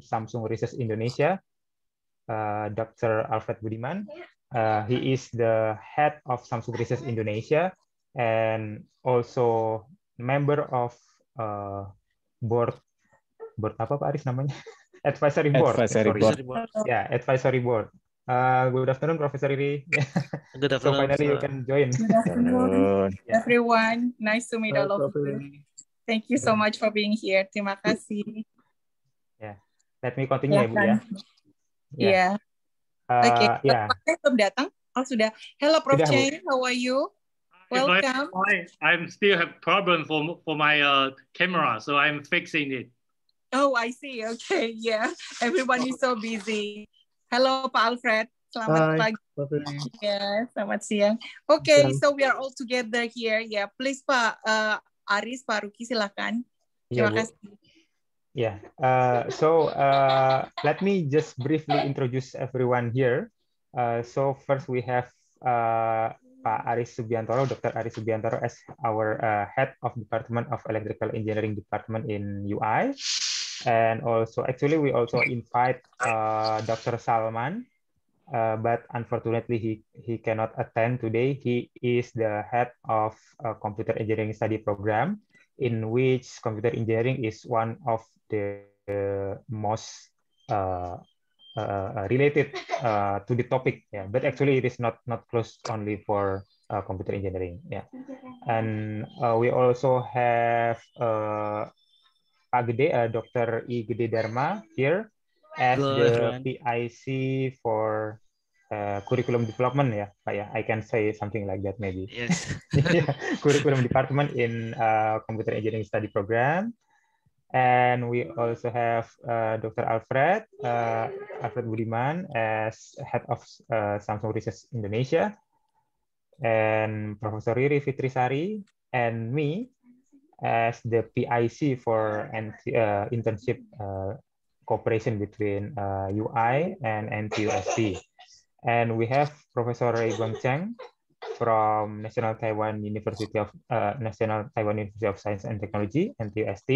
Samsung Research Indonesia, uh, Dr. Alfred Budiman. Ya. Uh, he is the head of Samsung Research Indonesia and also member of uh, board board apa Pak Aris namanya? advisory board. Advisory board. Yeah, advisory board. Uh, good afternoon, Professor Riri. good afternoon. so finally, you can join. Good afternoon, everyone. Nice to meet all of you. Thank you so much for being here. Terima kasih. Let me continue ya, ya Bu ya. Iya. Yeah. Iya. Uh, Oke, okay. Iya. belum datang. Oh sudah. Hello Prof. Chen. how are you? Welcome. I, I'm still have problem for for my uh, camera, so I'm fixing it. Oh, I see. Okay, yeah. Everyone is so busy. Hello, Pak Alfred. Selamat Hi. pagi. Yeah, iya, selamat siang. Okay, yeah. so we are all together here. Yeah, please Pak uh, Aris, Pak Ruki, silakan. Terima yeah, kasih. Yeah. Uh, so uh, let me just briefly introduce everyone here. Uh, so first we have uh, Pak Aris Subiantoro, Dr. Aris Subiantoro as our uh, head of Department of Electrical Engineering Department in UI. And also, actually, we also invite uh, Dr. Salman, uh, but unfortunately, he, he cannot attend today. He is the head of Computer Engineering Study Program in which computer engineering is one of the most uh, uh, uh, related to the topic. Yeah, but actually it is not not closed only for computer engineering. Yeah, and we also have Agde, uh, Dr. Igede Dharma here as the PIC for uh, curriculum development yeah i can say something like that maybe yes curriculum department in uh, computer engineering study program and we also have uh, dr alfred uh, alfred budiman as head of uh, samsung research indonesia and professor riri fitrisari and me as the pic for uh, internship uh, cooperation between ui and ntusp and we have Professor Ray Guang Cheng from National Taiwan University of uh, National Taiwan University of Science and Technology (NTUST).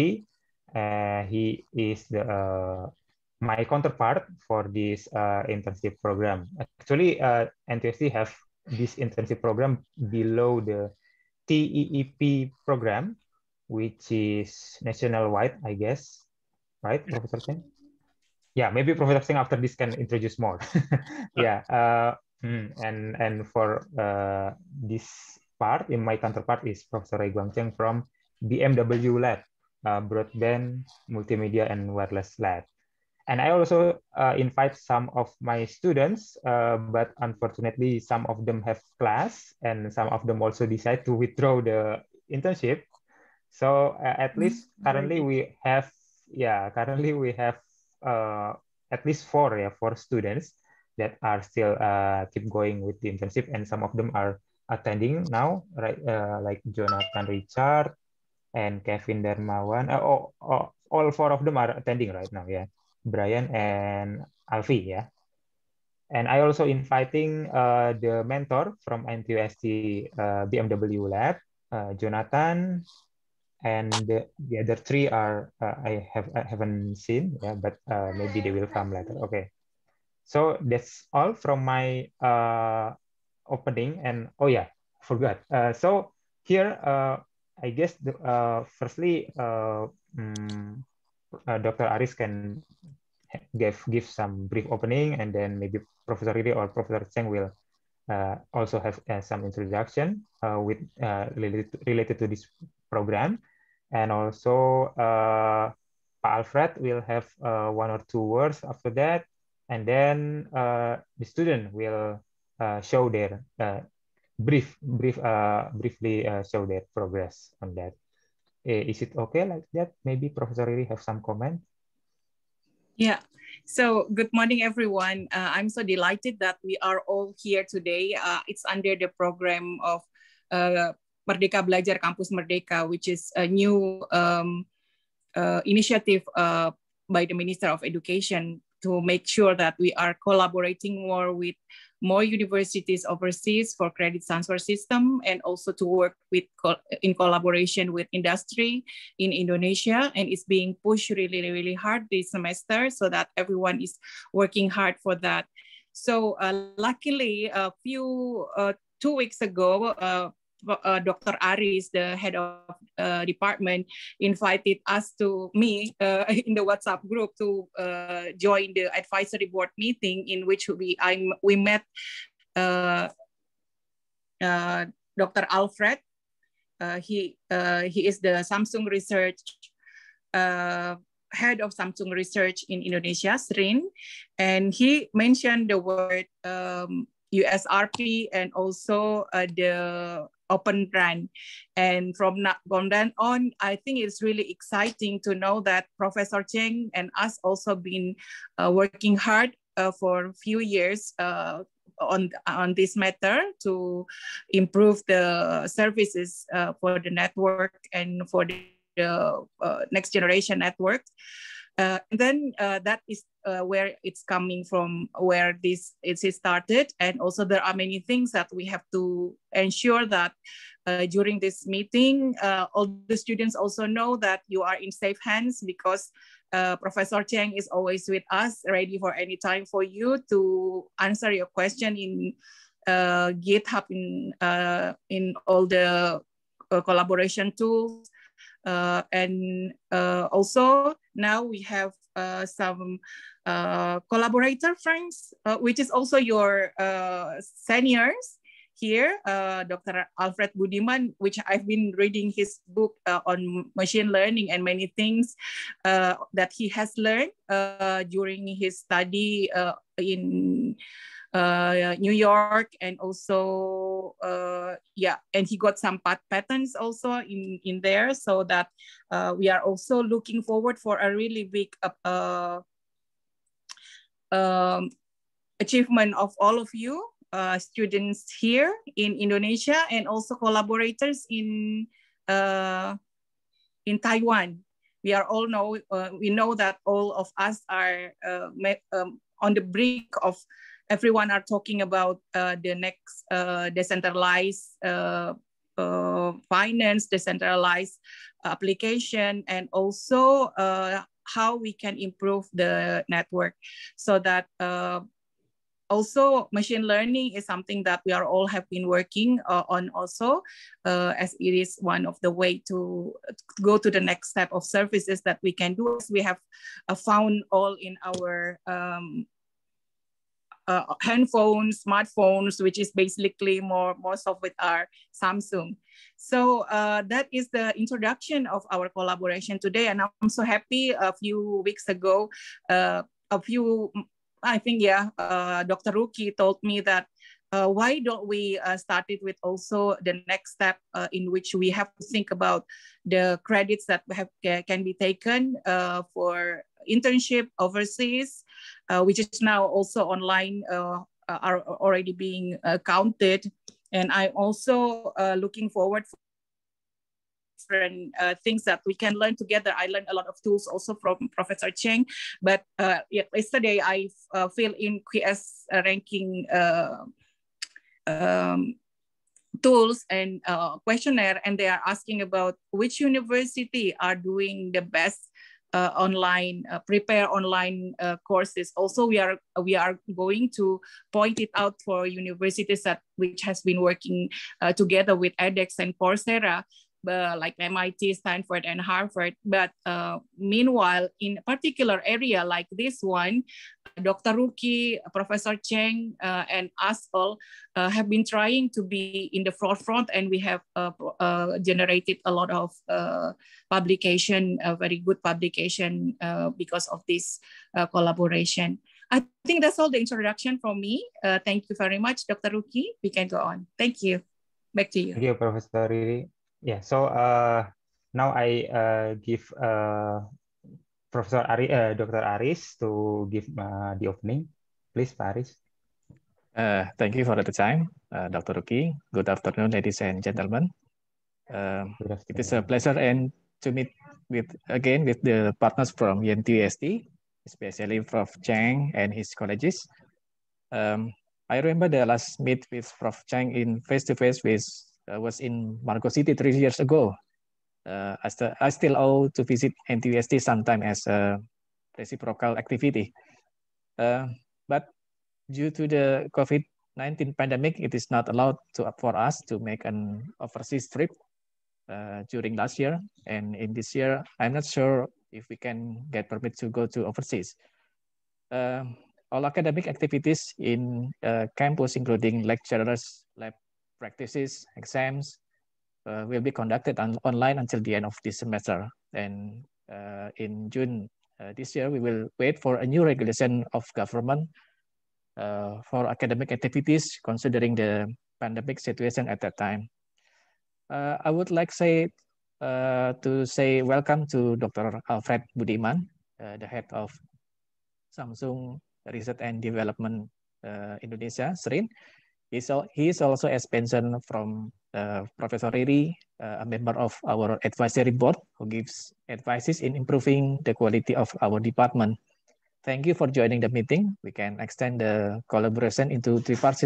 Uh, he is the uh, my counterpart for this uh, internship program. Actually, uh, NTUST have this internship program below the TEEP program, which is nationwide, I guess, right, Professor Cheng? yeah maybe Professor of after this can introduce more yeah uh, hmm, and and for uh, this part in my counterpart is professor Ray Guangcheng from bmw lab uh, broadband multimedia and wireless lab and i also uh, invite some of my students uh, but unfortunately some of them have class and some of them also decide to withdraw the internship so uh, at least mm-hmm. currently we have yeah currently we have uh, at least four ya yeah, four students that are still uh, keep going with the internship and some of them are attending now right uh, like Jonathan Richard and Kevin Dermawan uh, oh, oh, all four of them are attending right now yeah Brian and Alfi yeah and I also inviting uh, the mentor from NTUST uh, BMW lab uh, Jonathan and the, the other three are uh, I have I haven't seen yeah but uh, maybe they will come later okay so that's all from my uh, opening and oh yeah forgot uh, so here uh, I guess the, uh, firstly uh, um, uh, Dr. Aris can give give some brief opening and then maybe Professor Riri or Professor Cheng will uh, also have uh, some introduction uh, with uh, related, related to this program. And also, uh, Alfred will have uh, one or two words after that. And then uh, the student will uh, show their uh, brief, brief, uh, briefly show their progress on that. Eh, is it okay like that? Maybe Professor Riri have some comment? Yeah, so good morning, everyone. Uh, I'm so delighted that we are all here today. Uh, it's under the program of uh, Merdeka Belajar Kampus Merdeka, which is a new um, uh, initiative uh, by the Minister of Education to make sure that we are collaborating more with more universities overseas for credit transfer system and also to work with in collaboration with industry in Indonesia and it's being pushed really really hard this semester so that everyone is working hard for that. So uh, luckily a few uh, two weeks ago uh, uh, Dr. Aris, the head of uh, department, invited us to me uh, in the WhatsApp group to uh, join the advisory board meeting in which we I we met uh, uh, Dr. Alfred. he he is the Samsung Research head of Samsung Research in Indonesia, Srin, and he mentioned the word. Um, USRP and also uh, the open grant. And from, now, from then on, I think it's really exciting to know that Professor Cheng and us also been uh, working hard uh, for a few years uh, on, on this matter to improve the services uh, for the network and for the uh, uh, next generation network. Uh, and then uh, that is uh, where it's coming from, where this it started. And also there are many things that we have to ensure that uh, during this meeting, uh, all the students also know that you are in safe hands because uh, Professor Cheng is always with us, ready for any time for you to answer your question in GitHub in, in all the collaboration tools uh, and uh, also now we have uh, some uh, collaborator friends, uh, which is also your uh, seniors here, Dr. Alfred Budiman, which I've been reading his book on machine learning and many things that he has learned during his study in uh, New York and also uh, yeah and he got some pat- patterns also in in there so that uh, we are also looking forward for a really big uh, uh, um, achievement of all of you uh, students here in Indonesia and also collaborators in uh, in Taiwan. We are all know uh, we know that all of us are uh, um, on the brink of everyone are talking about uh, the next uh, decentralized uh, uh finance, decentralized application, and also uh, how we can improve the network so that uh, also machine learning is something that we are all have been working uh, on also uh, as it is one of the way to go to the next step of services that we can do we have uh, found all in our um, uh, handphones, smartphones, which is basically more most of it are Samsung. So uh, that is the introduction of our collaboration today, and I'm so happy. A few weeks ago, uh, a few, I think, yeah, uh, Dr. Ruki told me that uh, why don't we uh, start it with also the next step uh, in which we have to think about the credits that have, can be taken uh, for internship overseas uh, which is now also online uh, uh, are already being counted. And I'm also looking forward for different uh, things that we can learn together. I learned a lot of tools also from Professor Cheng, but uh, yesterday I uh, filled in QS ranking um, tools and questionnaire, and they are asking about which university are doing the best uh, online uh, prepare online uh, courses also we are we are going to point it out for universities that which has been working uh, together with edX and Coursera like MIT, Stanford, and Harvard. But uh, meanwhile, in a particular area like this one, Dr. Ruki, Professor Cheng, uh, and us all uh, have been trying to be in the forefront, and we have uh, uh generated a lot of uh, publication, very good publication because of this collaboration. I think that's all the introduction from me. thank you very much, Dr. Ruki. We can go on. Thank you. Back to you. Thank you, Professor Riri. Yeah, so uh, now I uh, give uh, Professor Ari, uh, Dr. Aris to give uh, the opening. Please, Paris. Uh, thank you for the time, uh, Dr. Ruki. Good afternoon, ladies and gentlemen. Um, it is a pleasure and to meet with again with the partners from UMTUSD, especially Prof. Chang and his colleagues. Um, I remember the last meet with Prof. Chang in face-to-face -face with uh, was in Marco City three years ago. Uh, I, st I still owe to visit NTUST sometime as a reciprocal activity. Uh, but due to the COVID-19 pandemic, it is not allowed to, for us to make an overseas trip uh, during last year. And in this year, I'm not sure if we can get permit to go to overseas. Uh, all academic activities in uh, campus, including lecturers, lab practices, exams uh, will be conducted on, online until the end of this semester. And uh, in June uh, this year, we will wait for a new regulation of government uh, for academic activities considering the pandemic situation at that time. Uh, I would like say to say welcome to Dr. Alfred Budiman, the head of Samsung Research and Development Indonesia, SRIN. He's al he is also pension from uh, Professor Riri, uh, a member of our advisory board who gives advices in improving the quality of our department. Thank you for joining the meeting. We can extend the collaboration into three parts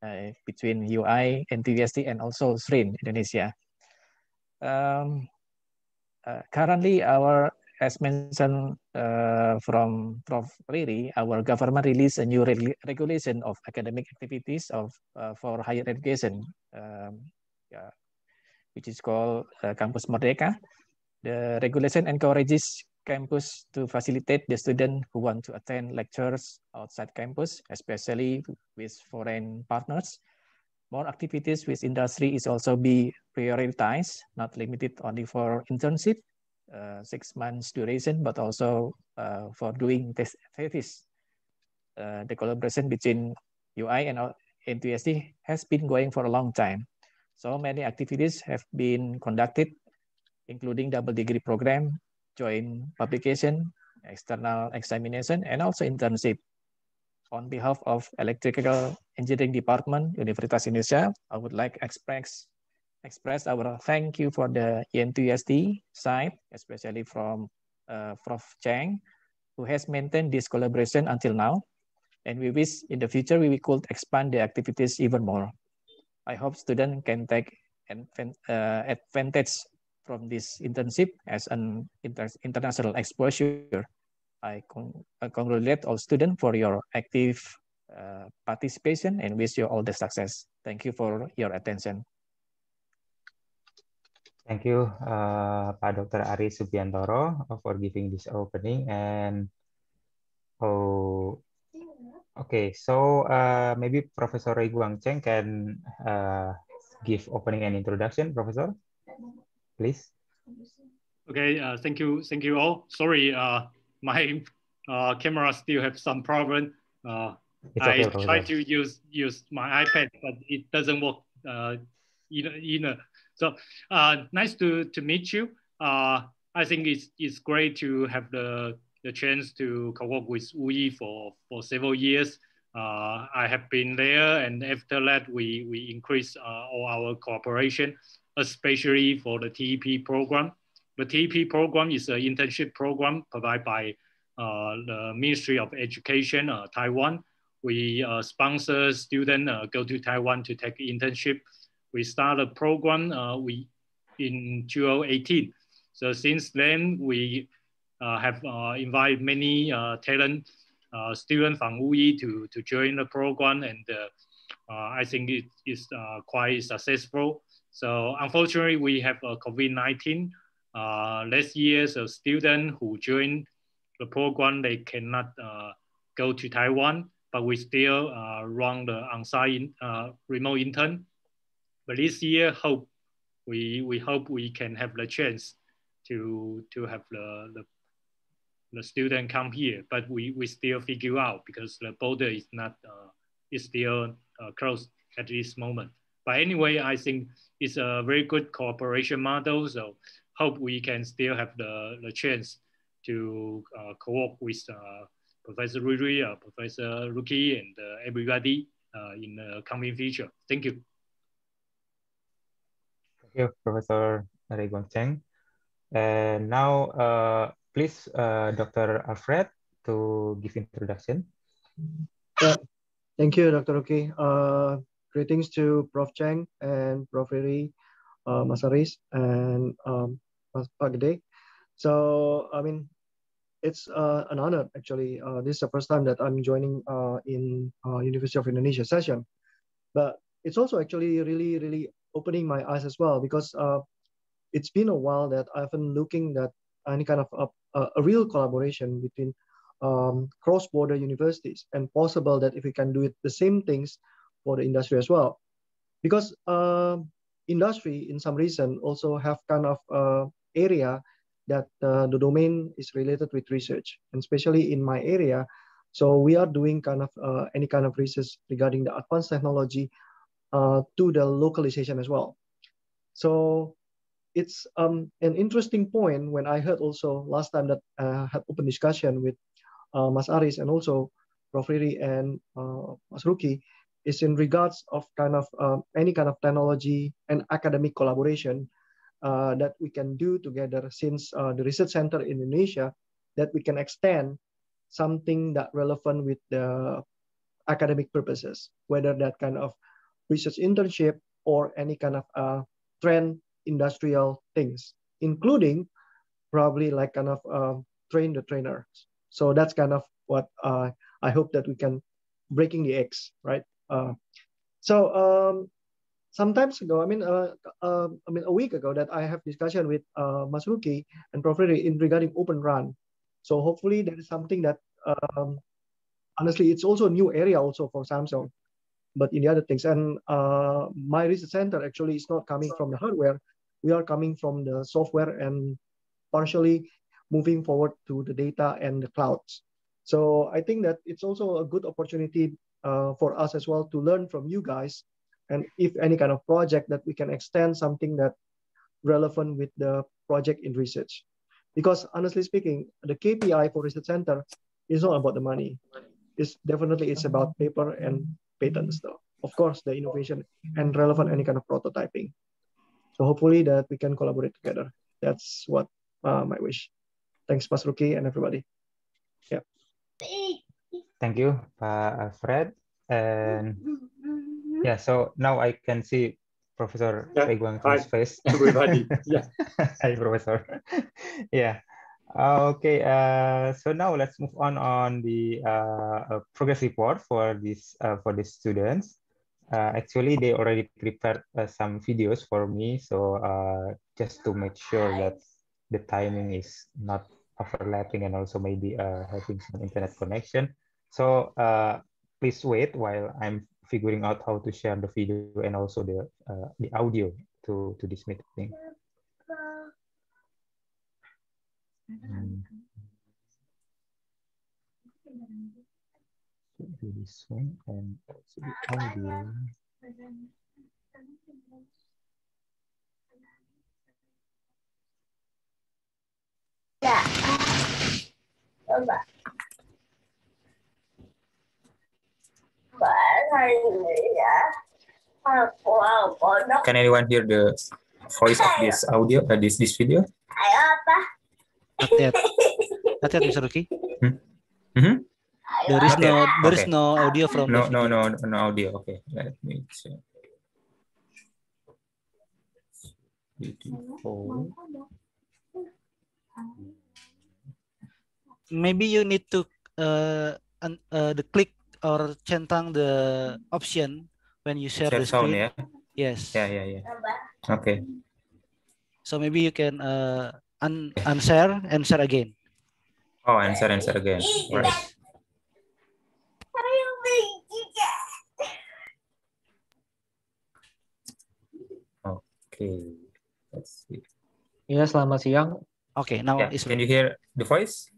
uh, between UI, NTVST, and also SRIN Indonesia. Um, uh, currently, our as mentioned uh, from Prof. Riri, our government released a new re regulation of academic activities of uh, for higher education, um, yeah, which is called uh, Campus Merdeka. The regulation encourages campus to facilitate the students who want to attend lectures outside campus, especially with foreign partners. More activities with industry is also be prioritized, not limited only for internship uh, six months duration, but also uh, for doing test thesis. Uh, the collaboration between UI and MTSD has been going for a long time. So many activities have been conducted, including double degree program, joint publication, external examination, and also internship. On behalf of Electrical Engineering Department, Universitas Indonesia, I would like express express our thank you for the ENTUSD side, especially from uh, Prof. Chang, who has maintained this collaboration until now. And we wish in the future we could expand the activities even more. I hope students can take uh, advantage from this internship as an inter international exposure. I, con congratulate all students for your active uh, participation and wish you all the success. Thank you for your attention. Thank you, uh, Pak Dr. Ari Subiantoro, uh, for giving this opening. And oh, okay, so uh, maybe Professor Ray Guang Cheng can uh, give opening and introduction, Professor, please. Okay, uh, thank you, thank you all. Sorry, uh, my uh, camera still have some problem. Uh, okay, I try to use use my iPad, but it doesn't work. Uh, in a, in a so uh, nice to, to meet you. Uh, I think it's, it's great to have the, the chance to co-work with UE for, for several years. Uh, I have been there and after that we, we increase uh, all our cooperation, especially for the TEP program. The TEP program is an internship program provided by uh, the Ministry of Education, uh, Taiwan. We sponsor students go to Taiwan to take internship we started a program uh, we, in 2018. So since then, we uh, have uh, invited many uh, talent uh, students from UE to, to join the program, and uh, I think it is quite successful. So unfortunately, we have COVID-19 last year, so students who joined the program, they cannot go to Taiwan, but we still run the on-site remote intern but this year, hope we we hope we can have the chance to to have the the, the student come here. But we we still figure out because the border is not uh, is still uh, closed at this moment. But anyway, I think it's a very good cooperation model. So hope we can still have the, the chance to uh, co-op with uh, Professor Rui, uh, Professor Ruki, and uh, everybody uh, in the coming future. Thank you you, Professor Regon Cheng. And now, uh, please, uh, Dr. Alfred, to give introduction. Yeah. Thank you, Dr. Oki. Uh, greetings to Prof. Cheng and Prof. Riri, uh, Masaris, and um, Pagde. So, I mean, it's uh, an honor, actually. Uh, this is the first time that I'm joining uh, in uh, University of Indonesia session. But it's also actually really, really opening my eyes as well because uh, it's been a while that I've been looking at any kind of a, uh, uh, a real collaboration between um, cross-border universities and possible that if we can do it the same things for the industry as well. Because uh, industry in some reason also have kind of uh, area that uh, the domain is related with research and especially in my area. So we are doing kind of uh, any kind of research regarding the advanced technology uh, to the localization as well. So it's um, an interesting point when I heard also last time that I had open discussion with uh, Mas Aris and also Prof. Riri and uh, Mas Ruki is in regards of kind of um, any kind of technology and academic collaboration uh, that we can do together since uh, the research center in Indonesia that we can extend something that relevant with the academic purposes, whether that kind of research internship, or any kind of uh, trend industrial things, including probably like kind of um, train the trainers. So that's kind of what uh, I hope that we can breaking the eggs, right? Uh, so um, sometimes ago, I mean, uh, uh, I mean, a week ago that I have discussion with uh, and Professor in regarding Open Run. So hopefully that is something that um, honestly, it's also a new area also for Samsung but in the other things. And uh, my research center actually is not coming from the hardware. We are coming from the software and partially moving forward to the data and the clouds. So I think that it's also a good opportunity uh, for us as well to learn from you guys. And if any kind of project that we can extend something that relevant with the project in research. Because honestly speaking, the KPI for research center is not about the money. It's definitely it's about paper and patents though. Of course, the innovation and relevant any kind of prototyping. So hopefully that we can collaborate together. That's what uh, my wish. Thanks, Mas Ruki and everybody. Yeah. Thank you, uh, Fred. And yeah, so now I can see Professor yeah. Peguang's face. Everybody. Yeah. Hi, Professor. yeah. Ah, okay, uh, so now let's move on on the uh, uh progress report for this uh, for the students. Uh, actually, they already prepared uh, some videos for me, so just to make sure that the timing is not overlapping and also maybe having some internet connection. So please wait while I'm figuring out how to share the video and also the the audio to to this meeting. should be this one and should be audio. Yeah. Bye. Can anyone hear the voice of this audio, uh, this this video? Not yet. Not yet, Mr. Ruki. Hmm? Mm -hmm? There is no there is no audio from no no, no no audio. Okay, let me check. Maybe you need to uh, un, uh the click or centang the option when you share, share the screen. Sound, ya? yeah? Yes. Yeah, yeah, yeah. Okay. So maybe you can uh, un answer, answer again. Oh, answer, answer again. Right. Okay, let's see. Yeah, selamat siang. Oke, okay, now yeah. is... Can you hear the voice?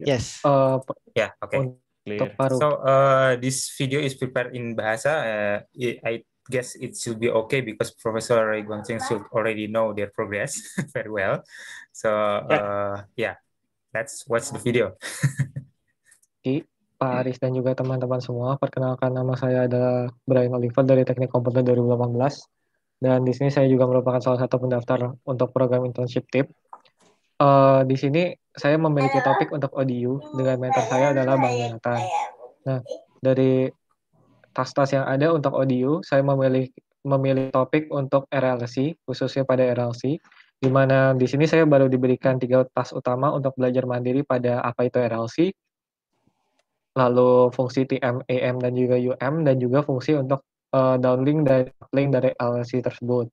Yes. Uh, yeah, okay. So, uh, this video is prepared in Bahasa. Uh, I guess it should be okay because Professor Ray Guangcheng should already know their progress very well. So uh, yeah, let's watch the video. Oke, Pak Aris dan juga teman-teman semua, perkenalkan nama saya adalah Brian Oliver dari Teknik Komputer 2018. Dan di sini saya juga merupakan salah satu pendaftar untuk program internship tip. Uh, di sini saya memiliki topik untuk ODU dengan mentor saya adalah Bang Yonatan. Nah, dari tas-tas yang ada untuk audio, saya memilih memilih topik untuk RLC, khususnya pada RLC, di mana di sini saya baru diberikan tiga tas utama untuk belajar mandiri pada apa itu RLC, lalu fungsi TM, AM, dan juga UM, dan juga fungsi untuk uh, downlink dan uplink dari RLC tersebut.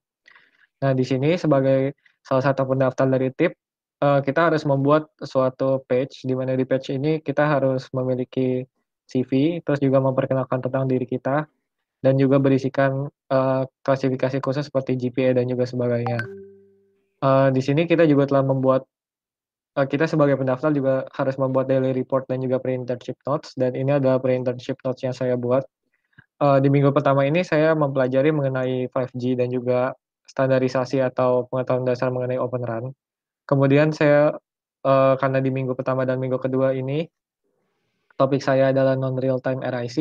Nah, di sini sebagai salah satu pendaftar dari tip, uh, eh, kita harus membuat suatu page, di mana di page ini kita harus memiliki CV, terus juga memperkenalkan tentang diri kita, dan juga berisikan uh, klasifikasi khusus seperti GPA dan juga sebagainya. Uh, di sini kita juga telah membuat, uh, kita sebagai pendaftar juga harus membuat daily report dan juga pre-internship notes, dan ini adalah pre-internship notes yang saya buat. Uh, di minggu pertama ini saya mempelajari mengenai 5G dan juga standarisasi atau pengetahuan dasar mengenai open run. Kemudian saya, uh, karena di minggu pertama dan minggu kedua ini, topik saya adalah non real time RIC,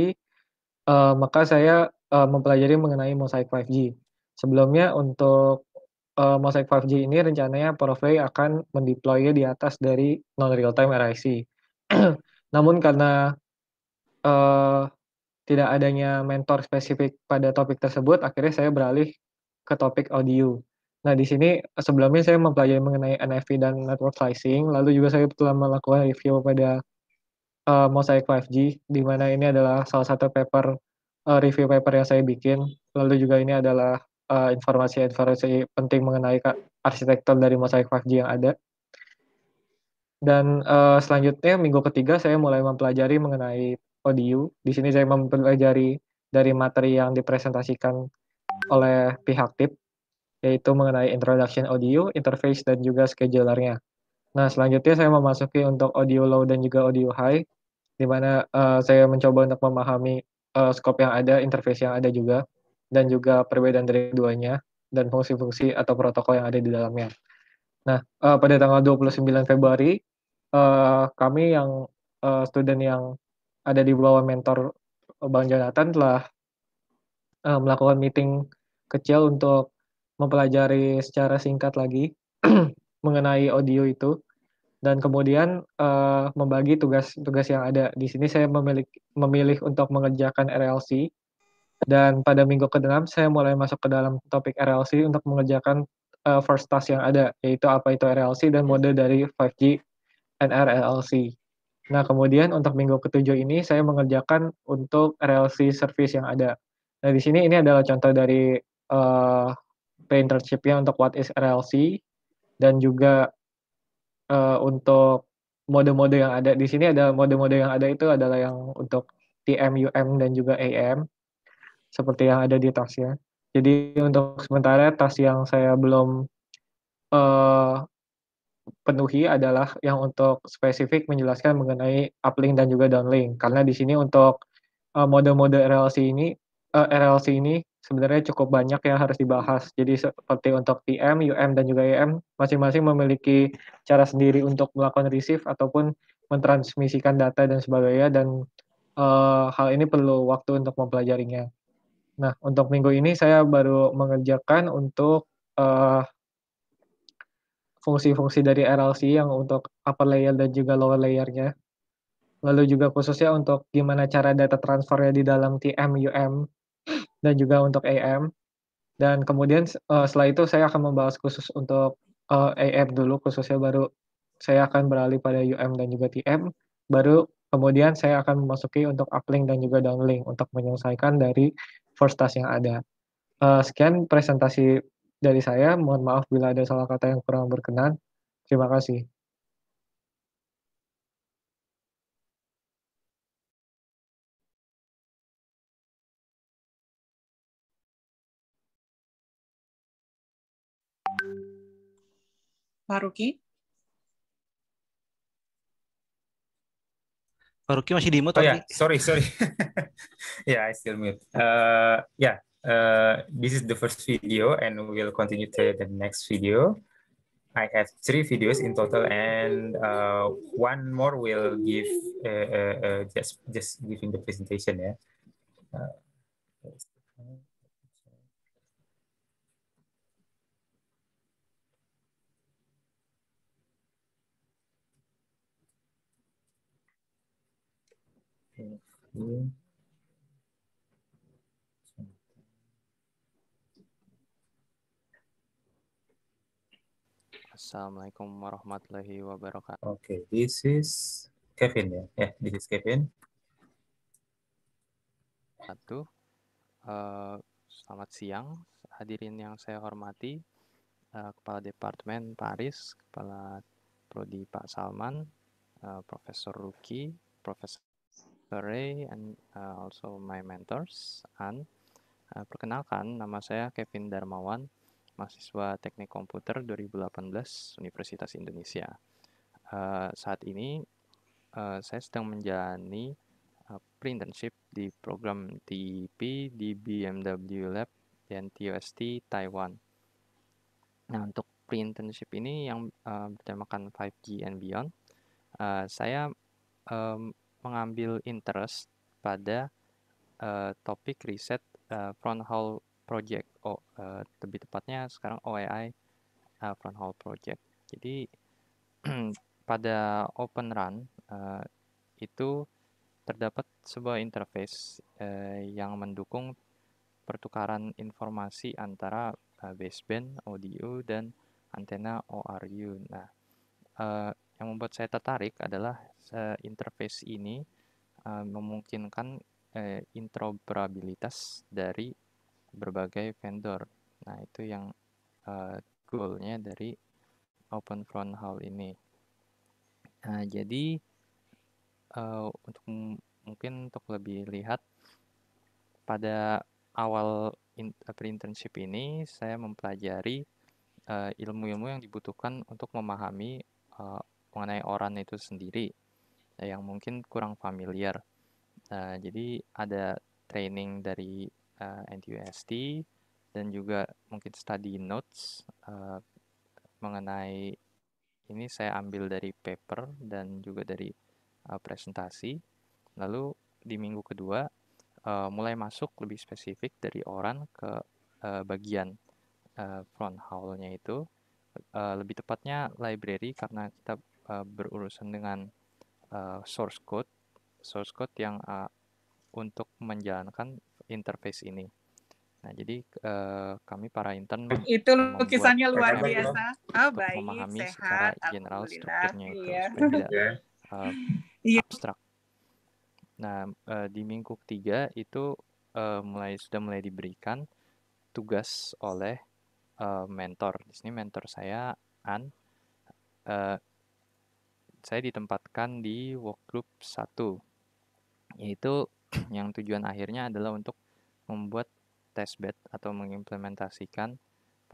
uh, eh, maka saya uh, mempelajari mengenai Mosaic 5G. Sebelumnya untuk uh, Mosaic 5G ini rencananya Profway akan mendeploy di atas dari non real time RIC. Namun karena uh, tidak adanya mentor spesifik pada topik tersebut, akhirnya saya beralih ke topik audio. Nah, di sini sebelumnya saya mempelajari mengenai NFV dan network slicing, lalu juga saya telah melakukan review pada uh, Mosaic 5G, di mana ini adalah salah satu paper uh, review paper yang saya bikin. Lalu juga ini adalah eh, informasi-informasi uh, penting mengenai arsitektur dari Mosaic 5G yang ada. Dan uh, selanjutnya minggu ketiga saya mulai mempelajari mengenai ODU. Di sini saya mempelajari dari materi yang dipresentasikan oleh pihak tip, yaitu mengenai introduction audio, interface, dan juga schedulernya. Nah, selanjutnya saya memasuki untuk audio low dan juga audio high di mana uh, saya mencoba untuk memahami uh, eh, skop yang ada, interface yang ada juga, dan juga perbedaan dari keduanya, dan fungsi-fungsi atau protokol yang ada di dalamnya. Nah, uh, pada tanggal 29 Februari, uh, kami yang uh, student yang ada di bawah mentor Bang Jonathan telah uh, melakukan meeting kecil untuk mempelajari secara singkat lagi mengenai audio itu dan kemudian uh, membagi tugas-tugas yang ada. Di sini saya memilih, memilih untuk mengerjakan RLC, dan pada minggu ke-6 saya mulai masuk ke dalam topik RLC untuk mengerjakan uh, first task yang ada, yaitu apa itu RLC dan mode dari 5G NRLC. Nah, kemudian untuk minggu ke-7 ini saya mengerjakan untuk RLC service yang ada. Nah, di sini ini adalah contoh dari uh, eh, internship-nya untuk what is RLC, dan juga uh, untuk mode-mode yang ada di sini ada mode-mode yang ada itu adalah yang untuk TMUM UM, dan juga AM, seperti yang ada di tasnya. Jadi untuk sementara tas yang saya belum, uh, penuhi adalah yang untuk spesifik menjelaskan mengenai uplink dan juga downlink, karena di sini untuk, mode eh, mode-mode RLC ini uh, RLC ini sebenarnya cukup banyak yang harus dibahas. Jadi seperti untuk TM, UM, dan juga EM, masing-masing memiliki cara sendiri untuk melakukan receive ataupun mentransmisikan data dan sebagainya, dan uh, hal ini perlu waktu untuk mempelajarinya. Nah, untuk minggu ini saya baru mengerjakan untuk uh, fungsi-fungsi dari RLC yang untuk upper layer dan juga lower layernya. Lalu juga khususnya untuk gimana cara data transfernya di dalam TM, UM, dan juga untuk AM. Dan kemudian uh, setelah itu saya akan membahas khusus untuk uh, eh, AM dulu, khususnya baru saya akan beralih pada UM dan juga TM, baru kemudian saya akan memasuki untuk uplink dan juga downlink untuk menyelesaikan dari first task yang ada. Uh, sekian presentasi dari saya, mohon maaf bila ada salah kata yang kurang berkenan. Terima kasih. Pak Ruki masih di mute. Oh ya, Sorry, sorry, sorry. yeah, I still mute. Uh, yeah, uh, this is the first video and we will continue to the next video. I have three videos in total and uh, one more will give uh, uh, uh just just giving the presentation. Yeah. Uh, Assalamualaikum warahmatullahi wabarakatuh. Oke, okay, this is Kevin ya. Yeah, this is Kevin. Satu. Uh, selamat siang, hadirin yang saya hormati, uh, Kepala Departemen Paris, Kepala Prodi Pak Salman, uh, Profesor Ruki, Profesor Ray and uh, also my mentors and uh, perkenalkan nama saya Kevin Darmawan mahasiswa Teknik Komputer 2018 Universitas Indonesia. Uh, saat ini uh, saya sedang menjalani uh, di program TIP e di BMW Lab dan TUST Taiwan. Nah, untuk pre-internship ini yang uh, bertemakan 5G and Beyond, uh, saya um, mengambil interest pada uh, topik riset uh, eh, front hall project oh, uh, lebih tepatnya sekarang OAI uh, front hall project jadi pada open run uh, itu terdapat sebuah interface uh, yang mendukung pertukaran informasi antara uh, baseband ODU dan antena ORU nah uh, yang membuat saya tertarik adalah uh, interface ini uh, memungkinkan uh, interoperabilitas dari berbagai vendor. Nah, itu yang uh, goalnya dari Open Front Hall ini. Nah, jadi uh, untuk mungkin untuk lebih lihat pada awal in, pre-internship ini saya mempelajari ilmu-ilmu uh, yang dibutuhkan untuk memahami uh, mengenai orang itu sendiri. Eh, yang mungkin kurang familiar. Uh, jadi ada training dari uh, eh, NTUST dan juga mungkin study notes uh, mengenai ini saya ambil dari paper dan juga dari uh, presentasi. Lalu di minggu kedua uh, mulai masuk lebih spesifik dari orang ke uh, bagian uh, front hall-nya itu. Uh, lebih tepatnya library karena kita uh, berurusan dengan uh, source code source code yang uh, untuk menjalankan interface ini. Nah, jadi uh, kami para intern nah, itu lukisannya luar biasa. Oh, baik, memahami sehat, secara general strukturnya itu iya. tidak uh, abstrak. Nah, uh, di minggu ketiga itu uh, mulai sudah mulai diberikan tugas oleh uh, mentor. Di sini mentor saya An uh, saya ditempatkan di work group 1 yaitu yang tujuan akhirnya adalah untuk membuat testbed atau mengimplementasikan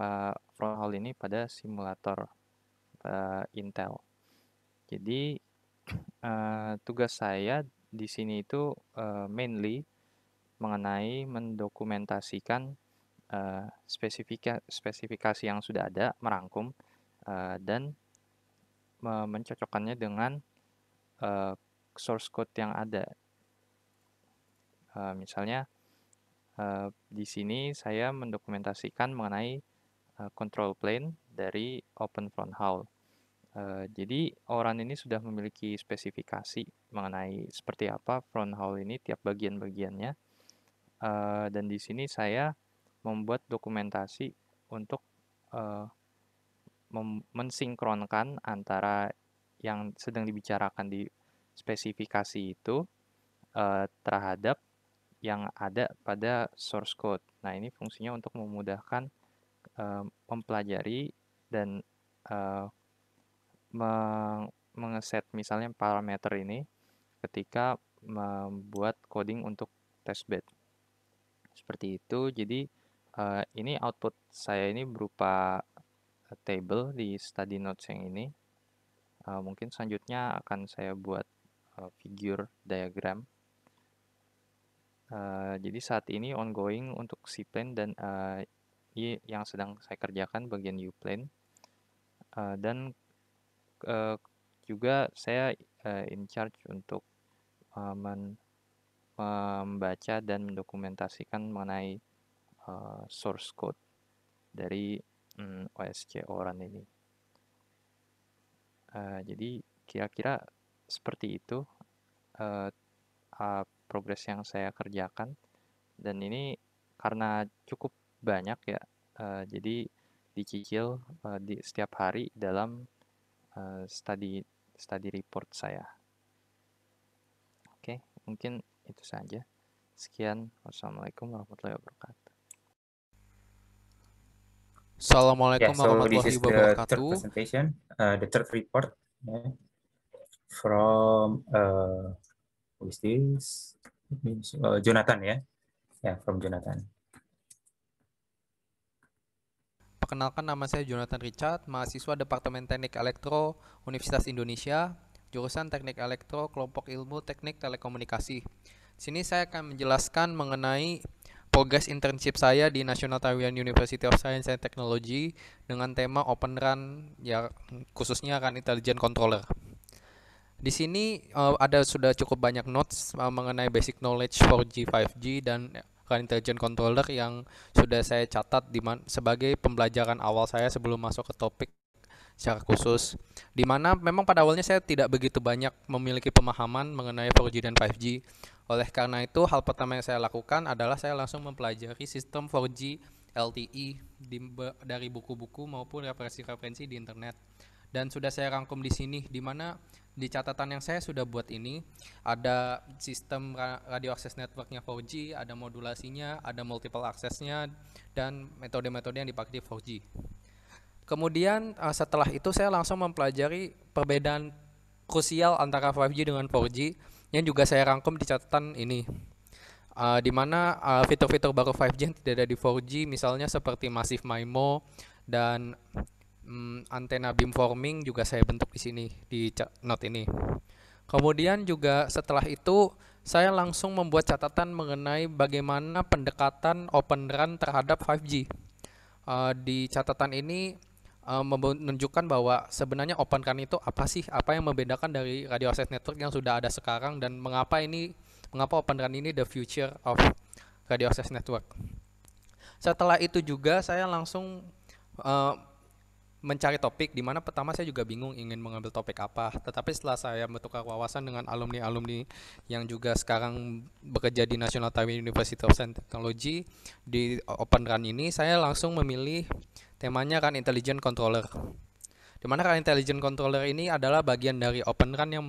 eh, front hall ini pada simulator uh, Intel. Jadi uh, tugas saya di sini itu uh, mainly mengenai mendokumentasikan uh, spesifikasi yang sudah ada, merangkum uh, dan mencocokkannya dengan uh, source code yang ada. Uh, misalnya uh, di sini saya mendokumentasikan mengenai uh, control plane dari Open Front Hall. Uh, jadi orang ini sudah memiliki spesifikasi mengenai seperti apa front hall ini tiap bagian-bagiannya. Uh, dan di sini saya membuat dokumentasi untuk uh, mensinkronkan antara yang sedang dibicarakan di spesifikasi itu uh, terhadap yang ada pada source code. Nah, ini fungsinya untuk memudahkan uh, mempelajari dan uh, meng mengeset misalnya parameter ini ketika membuat coding untuk testbed. Seperti itu. Jadi uh, ini output saya ini berupa table di study notes yang ini. Uh, mungkin selanjutnya akan saya buat uh, figure diagram. Uh, jadi saat ini ongoing untuk C-plane dan uh, I yang sedang saya kerjakan bagian U-plane. Uh, dan uh, juga saya uh, in charge untuk uh, membaca dan mendokumentasikan mengenai uh, source code dari hmm, OSC oh, orang ini. Uh, jadi kira-kira seperti itu uh, uh, progres yang saya kerjakan dan ini karena cukup banyak ya uh, jadi dicicil uh, di setiap hari dalam uh, study study report saya. Oke, okay, mungkin itu saja. Sekian. Wassalamualaikum warahmatullahi wabarakatuh. Assalamualaikum yeah, so warahmatullahi This is the third presentation, uh, the third report yeah, from uh, who is this? Uh, Jonathan ya, yeah? yeah, from Jonathan. Perkenalkan nama saya Jonathan Richard, mahasiswa Departemen Teknik Elektro Universitas Indonesia, jurusan Teknik Elektro, kelompok ilmu Teknik Telekomunikasi. Di sini saya akan menjelaskan mengenai progres internship saya di National Taiwan University of Science and Technology dengan tema Open run ya khususnya akan Intelligent Controller. Di sini uh, ada sudah cukup banyak notes uh, mengenai basic knowledge 4G, 5G dan akan Intelligent Controller yang sudah saya catat di sebagai pembelajaran awal saya sebelum masuk ke topik secara khusus di mana memang pada awalnya saya tidak begitu banyak memiliki pemahaman mengenai 4G dan 5G. Oleh karena itu hal pertama yang saya lakukan adalah saya langsung mempelajari sistem 4G LTE di, dari buku-buku maupun referensi-referensi di internet. Dan sudah saya rangkum di sini di mana di catatan yang saya sudah buat ini ada sistem radio access networknya 4G, ada modulasinya, ada multiple aksesnya dan metode-metode yang dipakai di 4G. Kemudian uh, setelah itu saya langsung mempelajari perbedaan krusial antara 5G dengan 4G yang juga saya rangkum di catatan ini. Uh, di mana uh, fitur-fitur baru 5G yang tidak ada di 4G misalnya seperti massive MIMO dan um, mm, antena beamforming juga saya bentuk di sini di note ini. Kemudian juga setelah itu saya langsung membuat catatan mengenai bagaimana pendekatan Open RAN terhadap 5G. Uh, di catatan ini Eh, menunjukkan bahwa sebenarnya open kan itu apa sih? Apa yang membedakan dari radio access network yang sudah ada sekarang dan mengapa ini mengapa open kan ini the future of radio access network? Setelah itu juga saya langsung uh, mencari topik di mana pertama saya juga bingung ingin mengambil topik apa tetapi setelah saya bertukar wawasan dengan alumni-alumni yang juga sekarang bekerja di National Taiwan University of Science Technology di Open Run ini saya langsung memilih Temanya kan intelligent controller. Dimana kan intelligent controller ini adalah bagian dari open RAN yang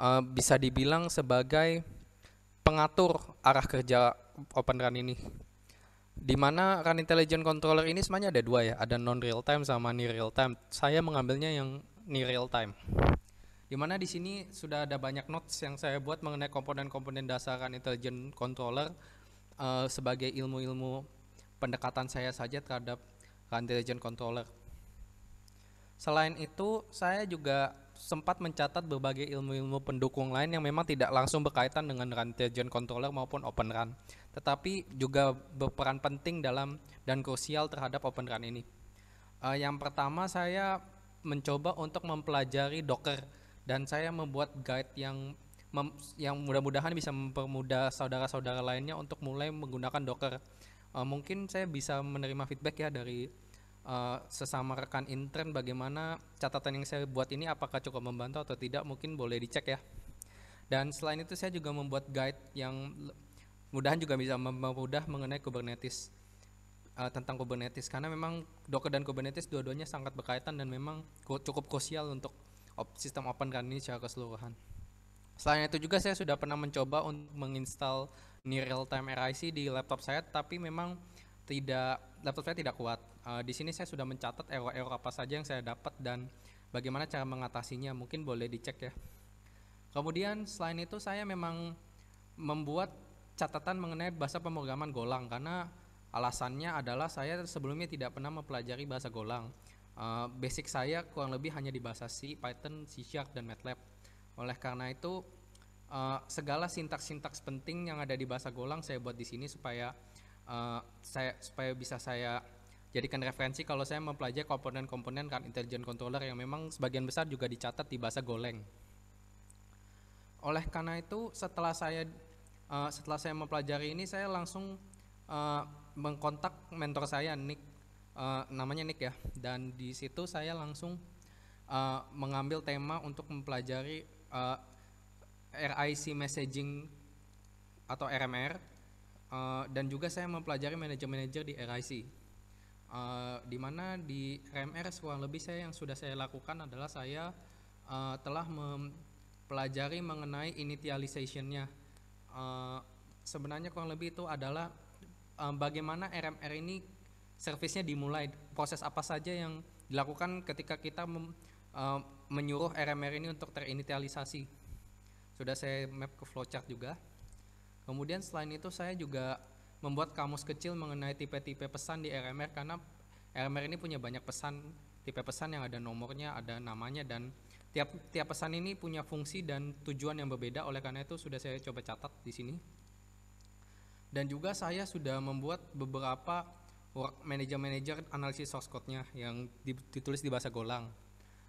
uh, bisa dibilang sebagai pengatur arah kerja open RAN ini. Di mana kan intelligent controller ini sebenarnya ada dua ya, ada non real time sama near real time. Saya mengambilnya yang near real time. Dimana di sini sudah ada banyak notes yang saya buat mengenai komponen-komponen dasar kan intelligent controller uh, sebagai ilmu-ilmu pendekatan saya saja terhadap Kan intelligent Controller. Selain itu, saya juga sempat mencatat berbagai ilmu-ilmu pendukung lain yang memang tidak langsung berkaitan dengan Run Controller maupun Open Run, tetapi juga berperan penting dalam dan krusial terhadap Open Run ini. Uh, yang pertama, saya mencoba untuk mempelajari Docker dan saya membuat guide yang mem yang mudah-mudahan bisa mempermudah saudara-saudara lainnya untuk mulai menggunakan Docker. Uh, mungkin saya bisa menerima feedback ya dari Eh, sesama rekan intern bagaimana catatan yang saya buat ini apakah cukup membantu atau tidak mungkin boleh dicek ya. Dan selain itu saya juga membuat guide yang mudahan juga bisa memudah mengenai Kubernetes uh, tentang Kubernetes karena memang Docker dan Kubernetes dua-duanya sangat berkaitan dan memang cukup krusial untuk sistem open run ini secara keseluruhan. Selain itu juga saya sudah pernah mencoba untuk menginstal near real time RIC di laptop saya tapi memang tidak laptop saya tidak kuat uh, di sini saya sudah mencatat error-error apa saja yang saya dapat dan bagaimana cara mengatasinya mungkin boleh dicek ya. Kemudian selain itu saya memang membuat catatan mengenai bahasa pemrograman Golang karena alasannya adalah saya sebelumnya tidak pernah mempelajari bahasa Golang. Uh, basic saya kurang lebih hanya di bahasa C, Python, C Sharp, dan MATLAB. Oleh karena itu uh, segala sintaks-sintaks penting yang ada di bahasa Golang saya buat di sini supaya uh, saya supaya bisa saya jadikan referensi kalau saya mempelajari komponen-komponen kan intelligent controller yang memang sebagian besar juga dicatat di bahasa Golang. Oleh karena itu, setelah saya uh, setelah saya mempelajari ini, saya langsung uh, mengkontak mentor saya Nick, uh, namanya Nick ya, dan di situ saya langsung uh, mengambil tema untuk mempelajari uh, RIC messaging atau RMR uh, dan juga saya mempelajari manajer-manajer di RIC uh, di mana di RMR kurang lebih saya yang sudah saya lakukan adalah saya uh, telah mempelajari mengenai initialization-nya. uh, sebenarnya kurang lebih itu adalah uh, bagaimana RMR ini servisnya dimulai proses apa saja yang dilakukan ketika kita mem, uh, menyuruh RMR ini untuk terinitialisasi sudah saya map ke flowchart juga kemudian selain itu saya juga membuat kamus kecil mengenai tipe-tipe pesan di RMR karena RMR ini punya banyak pesan tipe pesan yang ada nomornya, ada namanya dan tiap tiap pesan ini punya fungsi dan tujuan yang berbeda oleh karena itu sudah saya coba catat di sini. Dan juga saya sudah membuat beberapa work manager-manager analisis source code-nya yang ditulis di bahasa Golang.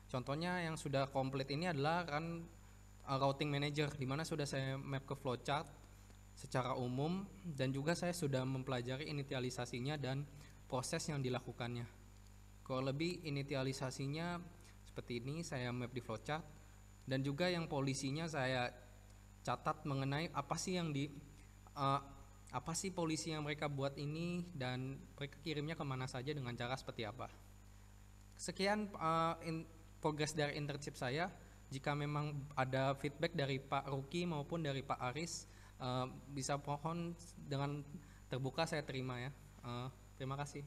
Contohnya yang sudah komplit ini adalah run uh, routing manager di mana sudah saya map ke flowchart secara umum dan juga saya sudah mempelajari initialisasinya dan proses yang dilakukannya. Kalau lebih initialisasinya seperti ini saya map di flowchart dan juga yang polisinya saya catat mengenai apa sih yang di uh, apa sih polisi yang mereka buat ini dan mereka kirimnya kemana saja dengan cara seperti apa. Sekian uh, in, progres dari internship saya. Jika memang ada feedback dari Pak Ruki maupun dari Pak Aris, Eh, bisa pohon dengan terbuka saya terima ya. Uh, terima kasih.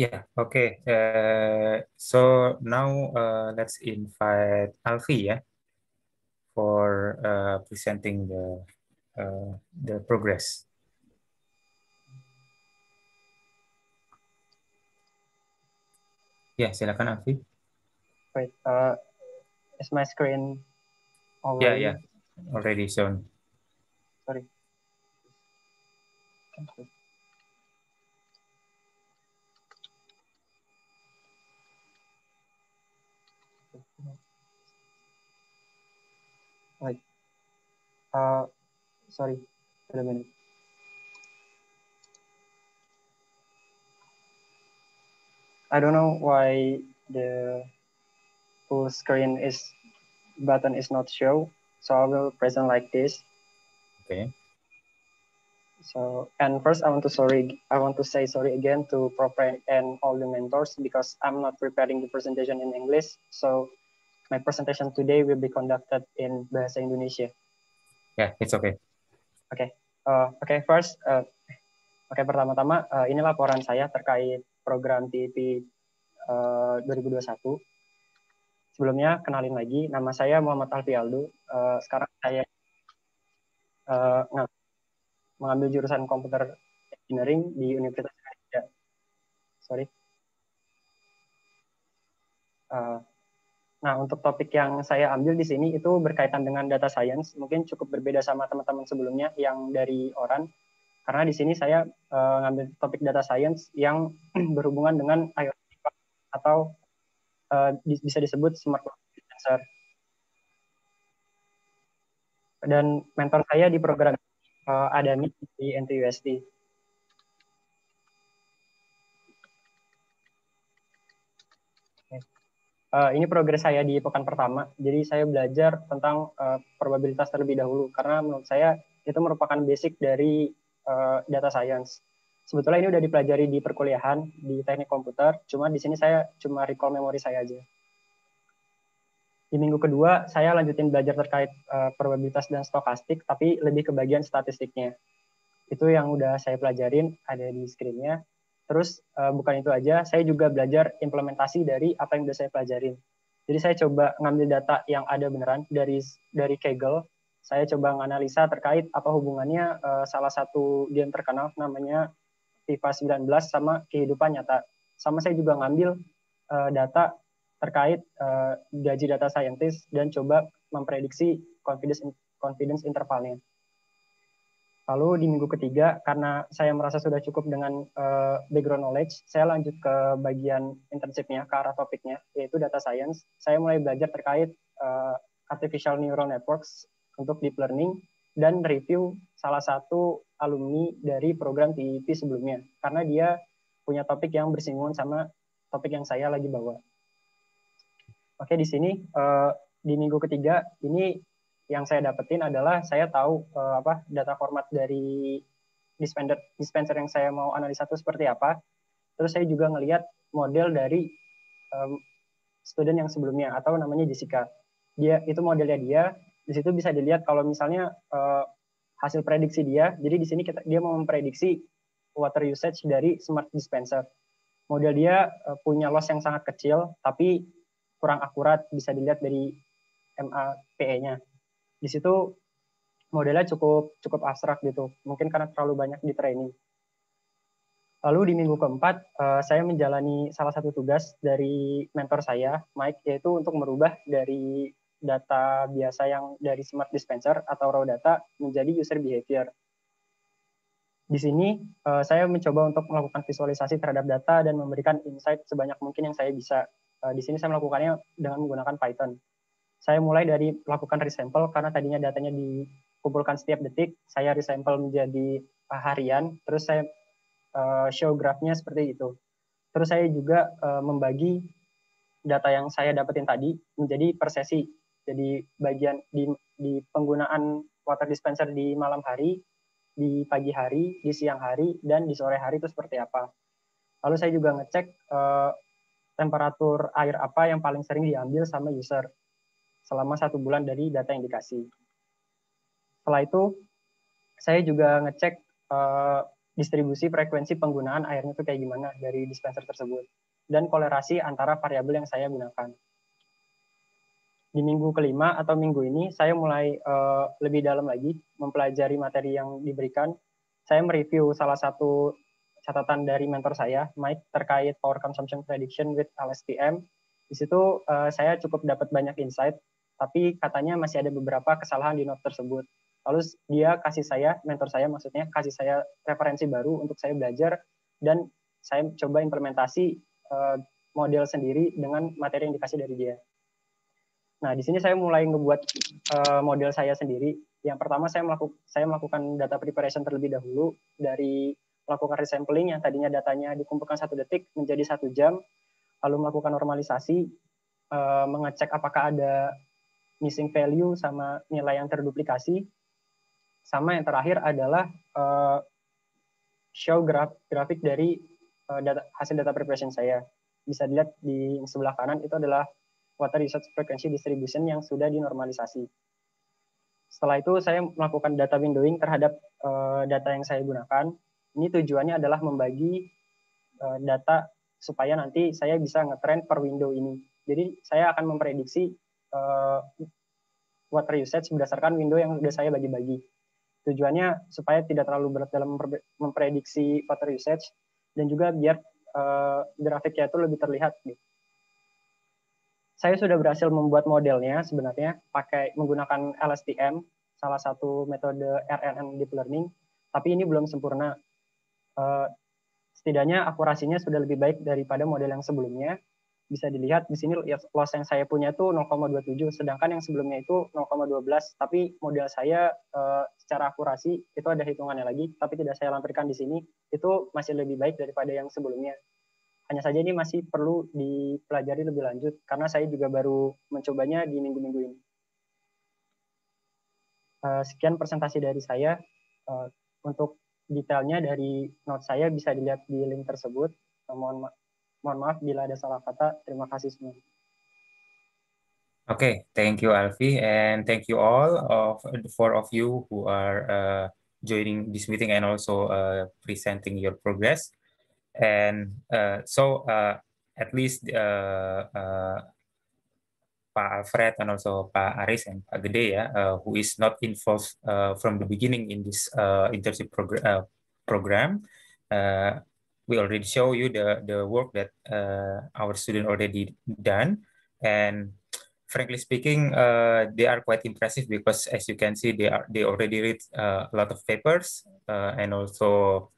Yeah, okay. Uh, eh, so now uh, let's invite ya yeah, for uh, presenting the, uh, the progress. Ya, yeah, silakan Alfi. Wait, uh, is my screen already? Yeah, yeah, already shown. Sorry. Like, uh, sorry, wait a minute. I don't know why the full screen is button is not show. So I will present like this. Okay. So and first I want to sorry I want to say sorry again to Propre and all the mentors because I'm not preparing the presentation in English. So my presentation today will be conducted in Bahasa Indonesia. Yeah, it's okay. Okay. Uh, okay, first, uh, okay, pertama-tama uh, ini laporan saya terkait program TIP uh, 2021. Sebelumnya kenalin lagi, nama saya Muhammad Alfi Aldo. Uh, sekarang saya uh, mengambil jurusan komputer engineering di Universitas Indonesia. Sorry. Uh, nah, untuk topik yang saya ambil di sini itu berkaitan dengan data science. Mungkin cukup berbeda sama teman-teman sebelumnya yang dari ORAN. Karena di sini saya uh, ngambil topik data science yang berhubungan dengan IoT atau Eh, bisa disebut smart influencer. Dan mentor saya di program uh, eh, Adami di NTUSD. Uh, eh, ini progres saya di pekan pertama. Jadi saya belajar tentang uh, probabilitas terlebih dahulu karena menurut saya itu merupakan basic dari uh, data science sebetulnya ini udah dipelajari di perkuliahan di teknik komputer cuma di sini saya cuma recall memori saya aja di minggu kedua saya lanjutin belajar terkait uh, probabilitas dan stokastik tapi lebih ke bagian statistiknya itu yang udah saya pelajarin ada di screennya terus uh, bukan itu aja saya juga belajar implementasi dari apa yang udah saya pelajarin jadi saya coba ngambil data yang ada beneran dari dari Kaggle saya coba menganalisa terkait apa hubungannya uh, salah satu game terkenal namanya FIFA 19 sama kehidupan nyata. Sama saya juga ngambil uh, data terkait uh, gaji data scientist dan coba memprediksi confidence confidence intervalnya. Lalu di minggu ketiga karena saya merasa sudah cukup dengan uh, background knowledge, saya lanjut ke bagian internshipnya ke arah topiknya yaitu data science. Saya mulai belajar terkait uh, artificial neural networks untuk deep learning dan review salah satu alumni dari program TIP e sebelumnya karena dia punya topik yang bersinggungan sama topik yang saya lagi bawa. Oke, di sini eh, di minggu ketiga ini yang saya dapetin adalah saya tahu eh, apa data format dari dispenser dispenser yang saya mau analisa itu seperti apa. Terus saya juga ngelihat model dari student yang sebelumnya atau namanya Jessica. Dia itu modelnya dia. Di situ bisa dilihat kalau misalnya eh, hasil prediksi dia. Jadi di sini kita, dia mau memprediksi water usage dari smart dispenser. Model dia eh, punya loss yang sangat kecil, tapi kurang akurat bisa dilihat dari MAPE-nya. Di situ modelnya cukup cukup abstrak gitu, mungkin karena terlalu banyak di training. Lalu di minggu keempat, eh, saya menjalani salah satu tugas dari mentor saya, Mike, yaitu untuk merubah dari data biasa yang dari smart dispenser atau raw data menjadi user behavior. Di sini eh, saya mencoba untuk melakukan visualisasi terhadap data dan memberikan insight sebanyak mungkin yang saya bisa. Eh, di sini saya melakukannya dengan menggunakan Python. Saya mulai dari melakukan resample karena tadinya datanya dikumpulkan setiap detik, saya resample menjadi eh, harian, terus saya show grafnya seperti itu. Terus saya juga membagi data yang saya dapetin tadi menjadi per sesi jadi bagian di, di penggunaan water dispenser di malam hari, di pagi hari, di siang hari, dan di sore hari itu seperti apa. Lalu saya juga ngecek eh, temperatur air apa yang paling sering diambil sama user selama satu bulan dari data yang dikasih. Setelah itu, saya juga ngecek eh, distribusi frekuensi penggunaan airnya itu kayak gimana dari dispenser tersebut dan kolerasi antara variabel yang saya gunakan di minggu kelima atau minggu ini saya mulai uh, lebih dalam lagi mempelajari materi yang diberikan. Saya mereview salah satu catatan dari mentor saya, Mike, terkait power consumption prediction with LSTM. Di situ uh, saya cukup dapat banyak insight, tapi katanya masih ada beberapa kesalahan di note tersebut. Lalu dia kasih saya, mentor saya maksudnya, kasih saya referensi baru untuk saya belajar, dan saya coba implementasi uh, model sendiri dengan materi yang dikasih dari dia. Nah, di sini saya mulai ngebuat uh, model saya sendiri. Yang pertama saya melakukan saya melakukan data preparation terlebih dahulu dari melakukan resampling yang tadinya datanya dikumpulkan satu detik menjadi satu jam, lalu melakukan normalisasi, uh, mengecek apakah ada missing value sama nilai yang terduplikasi, sama yang terakhir adalah uh, show graf grafik dari uh, data, hasil data preparation saya. Bisa dilihat di sebelah kanan itu adalah water usage frequency distribution yang sudah dinormalisasi. Setelah itu saya melakukan data windowing terhadap uh, data yang saya gunakan. Ini tujuannya adalah membagi uh, data supaya nanti saya bisa ngetrend per window ini. Jadi saya akan memprediksi uh, water usage berdasarkan window yang sudah saya bagi-bagi. Tujuannya supaya tidak terlalu berat dalam memprediksi water usage dan juga biar uh, grafiknya itu lebih terlihat gitu saya sudah berhasil membuat modelnya sebenarnya pakai menggunakan LSTM, salah satu metode RNN deep learning, tapi ini belum sempurna. Eh, setidaknya akurasinya sudah lebih baik daripada model yang sebelumnya. Bisa dilihat di sini loss yang saya punya itu 0,27, sedangkan yang sebelumnya itu 0,12. Tapi model saya eh, secara akurasi itu ada hitungannya lagi, tapi tidak saya lampirkan di sini. Itu masih lebih baik daripada yang sebelumnya. Hanya saja ini masih perlu dipelajari lebih lanjut karena saya juga baru mencobanya di minggu-minggu ini. Eh, sekian presentasi dari saya. Eh, untuk detailnya dari note saya bisa dilihat di link tersebut. Eh, mohon, ma mohon maaf bila ada salah kata. Terima kasih semua. Okay, thank you, Alfi, and thank you all of the four of you who are uh, joining this meeting and also uh, presenting your progress. And uh, so uh, at least uh, Pa Alfred and also Pa Aris and Pa Gede yeah, uh, who is not involved uh, from the beginning in this uh, internship uh, program. Uh, we already show you the the work that uh, our student already done, and frankly speaking, uh, they are quite impressive because as you can see, they are they already read uh, a lot of papers uh, and also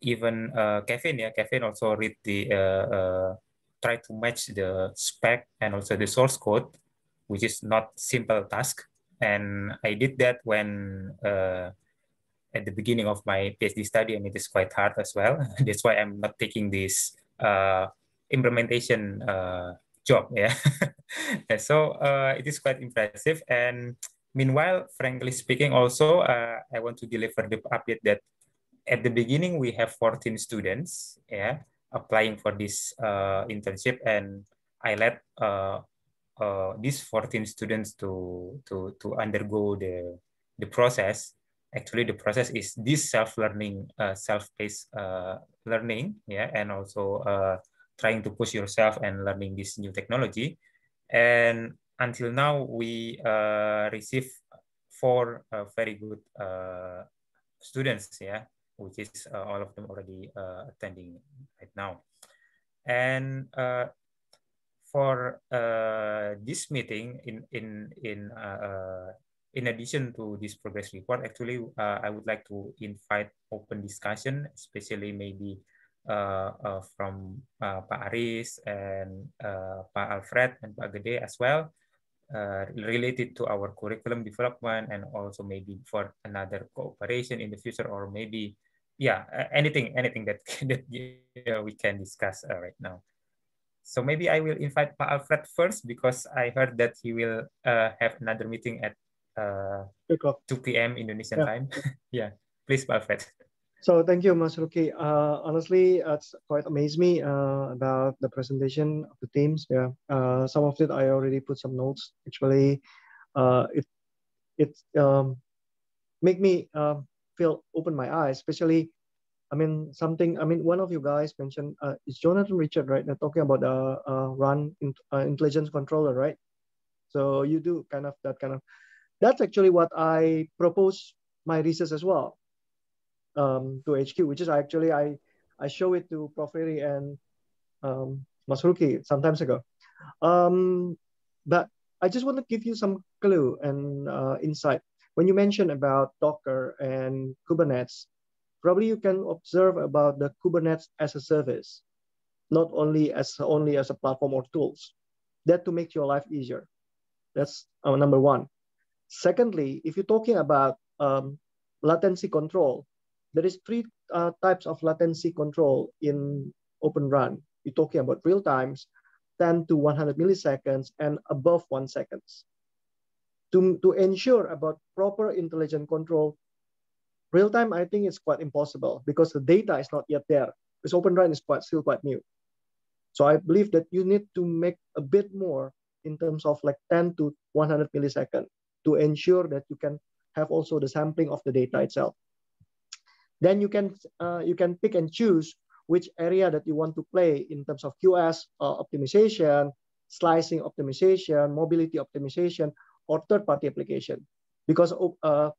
even uh, Kevin, yeah, Kevin also read the uh, uh, try to match the spec and also the source code, which is not simple task. And I did that when uh, at the beginning of my PhD study, and it is quite hard as well. That's why I'm not taking this uh, implementation uh, job. Yeah, so uh, it is quite impressive. And meanwhile, frankly speaking, also uh, I want to deliver the update that at the beginning we have 14 students yeah applying for this uh, internship and i let uh, uh, these 14 students to to to undergo the the process actually the process is this self-learning uh, self-paced uh, learning yeah and also uh, trying to push yourself and learning this new technology and until now we uh, receive four uh, very good uh, students yeah which is uh, all of them already uh, attending right now. And uh, for this meeting, in in in in addition to this progress report, actually, I would like to invite open discussion, especially maybe uh, uh, from uh, Pak Aris and uh, Pak Alfred and Pak Gede as well, related to our curriculum development and also maybe for another cooperation in the future or maybe yeah, anything, anything that, that we can discuss uh, right now. So maybe I will invite Pak Alfred first because I heard that he will uh, have another meeting at uh, 2 p.m. Indonesian yeah. time. yeah, please, Alfred. So thank you, Mas Ruki. Uh, honestly, it's quite amazed me uh, about the presentation of the teams. Yeah, uh, some of it I already put some notes. Actually, uh, it it um, make me um, feel open my eyes, especially, I mean, something, I mean, one of you guys mentioned, uh, it's Jonathan Richard, right? They're talking about uh, uh, run in, uh, intelligence controller, right? So you do kind of that kind of, that's actually what I propose my research as well um, to HQ, which is actually, I, I show it to Prof. Eri and um, Masruki some times ago. Um, but I just want to give you some clue and uh, insight when you mention about Docker and Kubernetes, probably you can observe about the Kubernetes as a service, not only as only as a platform or tools. That to make your life easier. That's our uh, number one. Secondly, if you're talking about um, latency control, there is three uh, types of latency control in Open Run. You're talking about real times, 10 to 100 milliseconds, and above one seconds to, to ensure about proper intelligent control, real time, I think it's quite impossible because the data is not yet there. Because Open RAN is quite still quite new. So I believe that you need to make a bit more in terms of like 10 to 100 milliseconds to ensure that you can have also the sampling of the data itself. Then you can uh, you can pick and choose which area that you want to play in terms of QS uh, optimization, slicing optimization, mobility optimization, or third-party application, because oh, uh,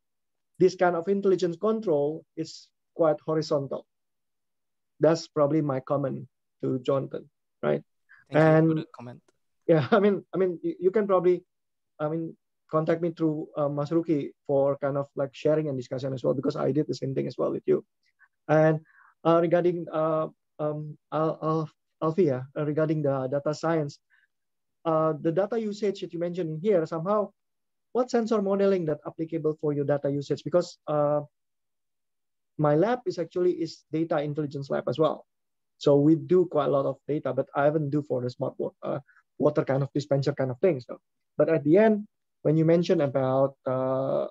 this kind of intelligence control is quite horizontal. That's probably my comment to Jonathan, right? Thank and comment. Yeah, I mean, I mean, you, you can probably, I mean, contact me through uh, Masruki for kind of like sharing and discussion as well, because I did the same thing as well with you. And uh, regarding uh, um, Al Al Alfia, uh, regarding the data science, uh, the data usage that you mentioned here somehow what sensor modeling that applicable for your data usage? Because uh, my lab is actually is data intelligence lab as well. So we do quite a lot of data, but I haven't do for the smart uh, water kind of dispenser kind of things. So. But at the end, when you mention about, uh,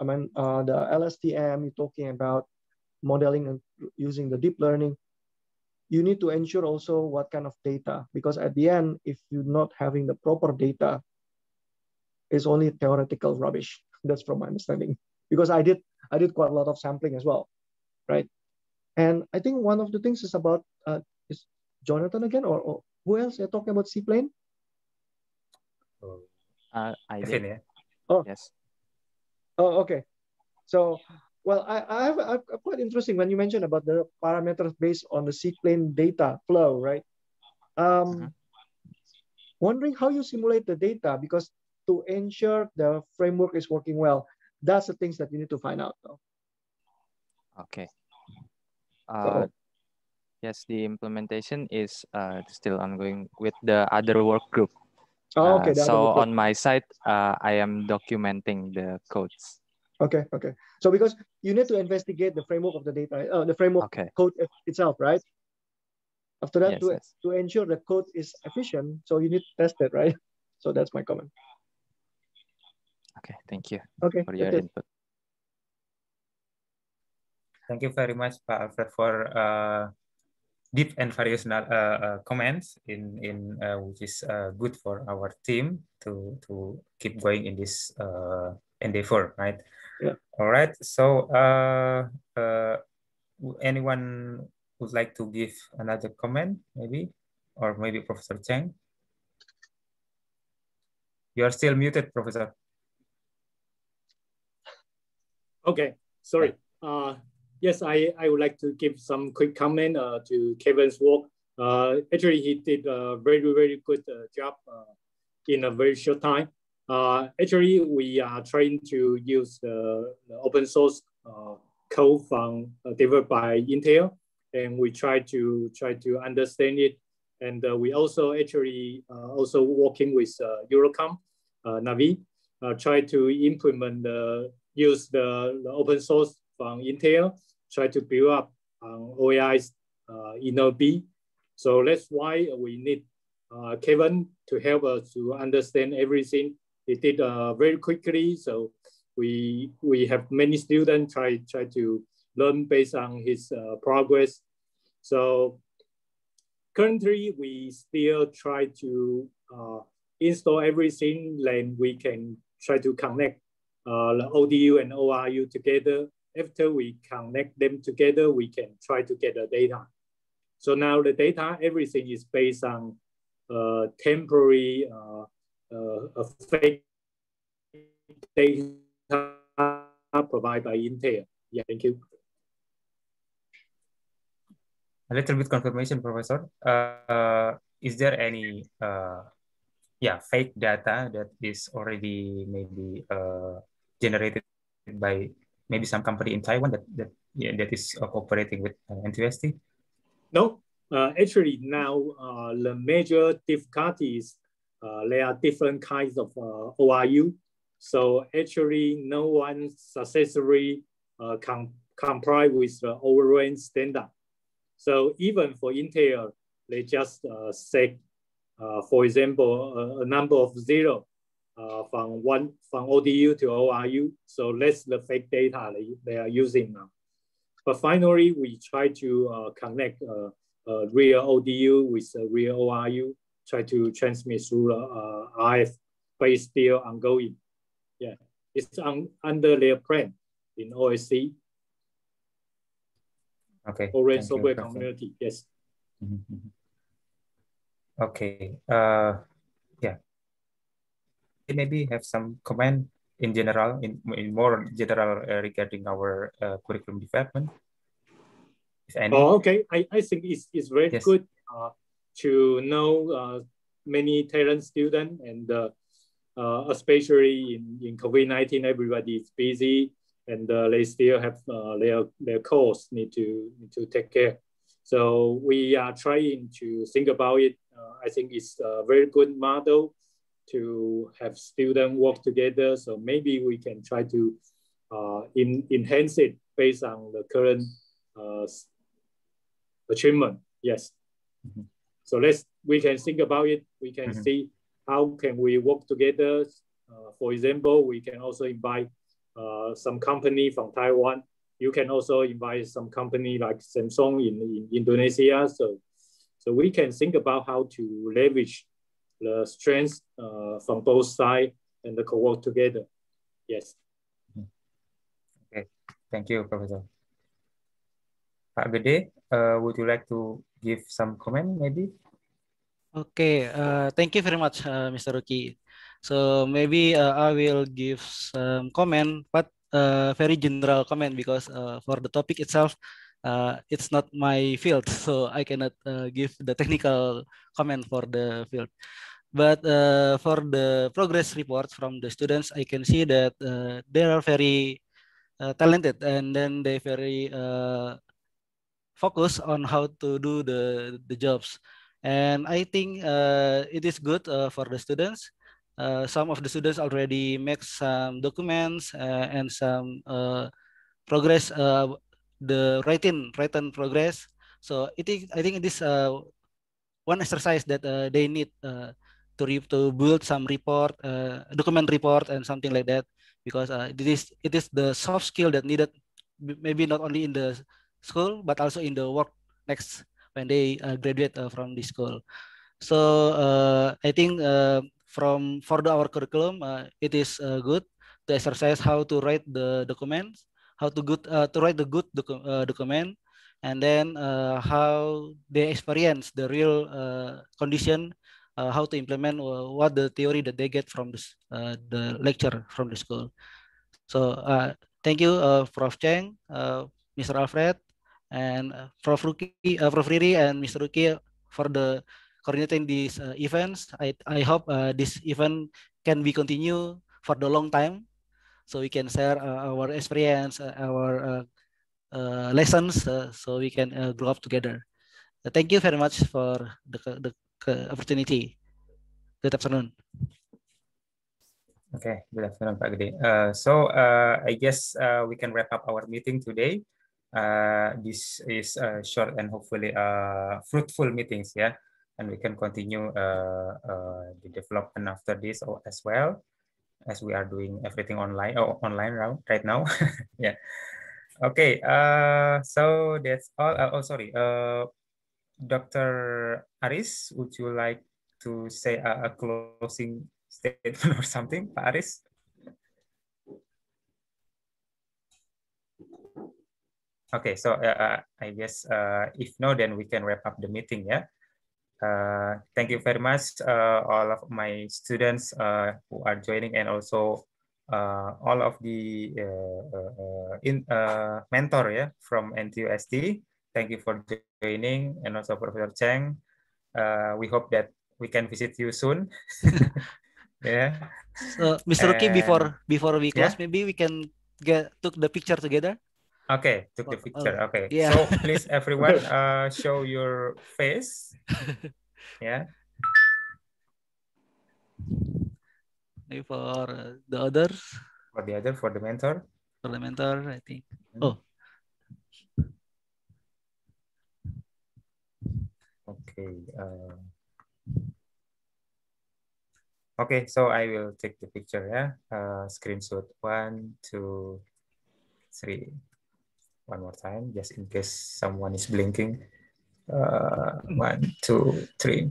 I mean, uh, the LSTM, you're talking about modeling and using the deep learning, you need to ensure also what kind of data, because at the end, if you're not having the proper data is only theoretical rubbish. That's from my understanding, because I did I did quite a lot of sampling as well, right? And I think one of the things is about uh, is Jonathan again, or, or who else are talking about seaplane? Uh, I did. Oh yes. Oh okay. So well, I, I have I'm quite interesting when you mentioned about the parameters based on the seaplane data flow, right? Um, mm -hmm. Wondering how you simulate the data because to ensure the framework is working well. That's the things that you need to find out. Though. Okay. Uh, so, yes, the implementation is uh, still ongoing with the other work group. Oh, uh, okay. Uh, so on my side, uh, I am documenting the codes. Okay, okay. So because you need to investigate the framework of the data, uh, the framework okay. code itself, right? After that, yes, to, yes. to ensure the code is efficient, so you need to test it, right? So that's my comment. Okay, thank you okay, for your okay. input. Thank you very much, Pak Alfred, for uh, deep and various uh, uh, comments in in uh, which is uh, good for our team to to keep going in this uh, endeavor, right? Yeah. All right. So, anyone would like to give another comment, maybe, or maybe Professor Cheng. You are still muted, Professor. Okay, sorry. Uh, yes, I, I would like to give some quick comment uh, to Kevin's work. Uh, actually, he did a very, very good uh, job uh, in a very short time. Uh, actually, we are trying to use the, open source code from developed by Intel, and we try to try to understand it. And we also actually also working with Eurocom, Navi, try to implement the use the, the, open source from Intel, try to build up um, OAI's uh, inner B. So that's why we need uh, Kevin to help us to understand everything. He did uh, very quickly, so we we have many students try try to learn based on his uh, progress. So currently, we still try to uh, install everything, then we can try to connect uh, the ODU and ORU together. After we connect them together, we can try to get the data. So now the data, everything is based on uh, temporary uh, fake data provided by Intel. Yeah, thank you. A little bit confirmation, Professor. Uh, is there any uh, yeah fake data that is already maybe uh, generated by maybe some company in Taiwan that that yeah, that is uh, cooperating with uh, NTST? No, uh, actually now uh, the major difficulty is uh, there are different kinds of uh, ORU. So actually, no one successfully com comply with the overall standard. So even for Intel, they just uh, say, for example, a, a number of zero uh, from one from ODU to ORU. So that's the fake data they, they are using now. But finally, we try to uh, connect uh, uh, real ODU with a uh, real ORU, try to transmit through RF, but it's still ongoing. Yeah, it's on, under their plan in OSC. Okay. Orange Thank Software Community, yes. Mm -hmm. Okay. Uh, maybe have some comment in general, in, in more general uh, regarding our uh, curriculum development? Oh, okay. I, I think it's, it's very yes. good uh, to know uh, many talent students and uh, uh, especially in, in COVID-19, everybody is busy and they still have their, their course need to, need to take care. So we are trying to think about it. I think it's a very good model to have students work together. So maybe we can try to uh, in, enhance it based on the current uh, achievement. Yes. Mm -hmm. So let's we can think about it. We can mm -hmm. see how can we work together. Uh, for example, we can also invite uh, some company from Taiwan. You can also invite some company like Samsung in, in Indonesia. So, so we can think about how to leverage the strengths uh, from both sides and the co-work together. Yes. Okay, thank you, Professor. Pak Gede, uh, would you like to give some comment maybe? Okay, uh, thank you very much, uh, Mr. Ruki. So maybe uh, I will give some comment, but a uh, very general comment because uh, for the topic itself, uh, it's not my field, so I cannot uh, give the technical comment for the field. But uh, for the progress report from the students, I can see that uh, they are very uh, talented and then they very uh, focus on how to do the, the jobs. And I think uh, it is good uh, for the students. Uh, some of the students already make some documents uh, and some uh, progress, uh, the writing, written progress. So it is, I think it is uh, one exercise that uh, they need uh, to re- to build some report, uh, document report, and something like that, because uh, it is it is the soft skill that needed, maybe not only in the school but also in the work next when they uh, graduate uh, from the school. So uh, I think uh, from for the, our curriculum, it is good to exercise how to write the documents, how to good to write the good docu- document, and then how they experience the real condition uh, how to implement uh, what the theory that they get from this, uh, the lecture from the school. So uh, thank you, uh, Prof. Cheng, uh, Mr. Alfred, and Prof. Ruki, Prof. Riri, and Mr. Ruki for the coordinating these events. I, I hope this event can be continued for the long time, so we can share our experience, our lessons, so we can grow up together. thank you very much for the, the uh, opportunity. Good afternoon. Okay, good afternoon, Pak Gede. Uh, so uh, I guess uh, we can wrap up our meeting today. Uh, this is a short and hopefully uh, fruitful meetings, yeah. And we can continue uh, the development after this as well, as we are doing everything online, oh, online right now, yeah. Okay, so that's all. oh, sorry, Dr. Aris, would you like to say a, a closing statement or something, Pak Aris? Okay, so uh, uh, I guess uh, if no, then we can wrap up the meeting, yeah? Uh, thank you very much, uh, all of my students uh, who are joining and also all of the in, mentor yeah, from NTUSD. Thank you for joining and also Professor Cheng. uh, we hope that we can visit you soon. yeah. So, Mr. Ruki, before before we close, yeah? maybe we can get took the picture together. Okay, took the oh, picture. Oh. Okay. Yeah. So please everyone uh, show your face. Yeah. Maybe For uh, the others. For the other, for the mentor. For the mentor, I think. Mm-hmm. Oh, Okay. Uh, eh, okay, so I will take the picture. Yeah. Ya. Uh, screenshot one, two, three. One more time, just in case someone is blinking. Uh, one, two, three.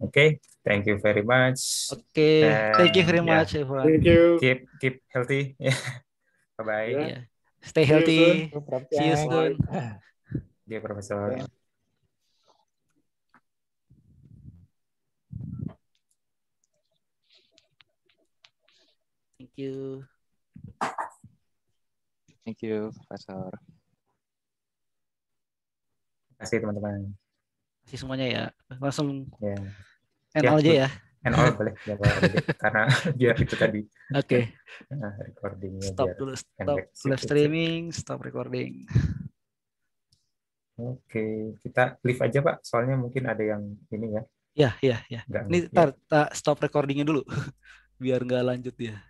Okay, thank you very much. Okay, and thank you very yeah. much, everyone. Thank you. Keep keep healthy. bye bye. Yeah. Stay healthy. See you soon. See you soon. Yeah, Professor. Yeah. you. Thank you, Profesor. Terima kasih teman-teman. Terima kasih semuanya ya. Langsung yeah. end ya, aja ya. End all boleh. Ya, karena biar itu tadi. Oke. Okay. Nah, Stop dulu. Stop live streaming. Stop recording. Oke, okay. kita live aja Pak. Soalnya mungkin ada yang ini ya. Ya, ya, ya. ini tar, tar, stop recordingnya dulu, biar nggak lanjut ya.